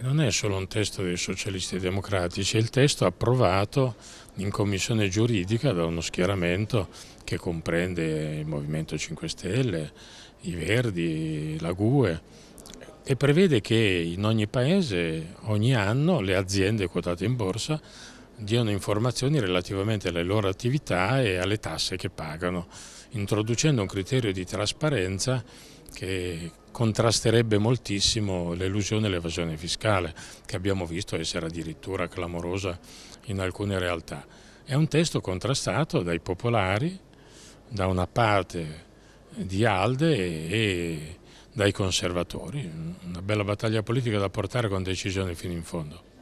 Non è solo un testo dei socialisti democratici, è il testo approvato in commissione giuridica da uno schieramento che comprende il Movimento 5 Stelle, i Verdi, la GUE e prevede che in ogni paese ogni anno le aziende quotate in borsa diano informazioni relativamente alle loro attività e alle tasse che pagano, introducendo un criterio di trasparenza che contrasterebbe moltissimo l'elusione e l'evasione fiscale che abbiamo visto essere addirittura clamorosa in alcune realtà. È un testo contrastato dai popolari, da una parte di Alde e dai conservatori, una bella battaglia politica da portare con decisione fino in fondo.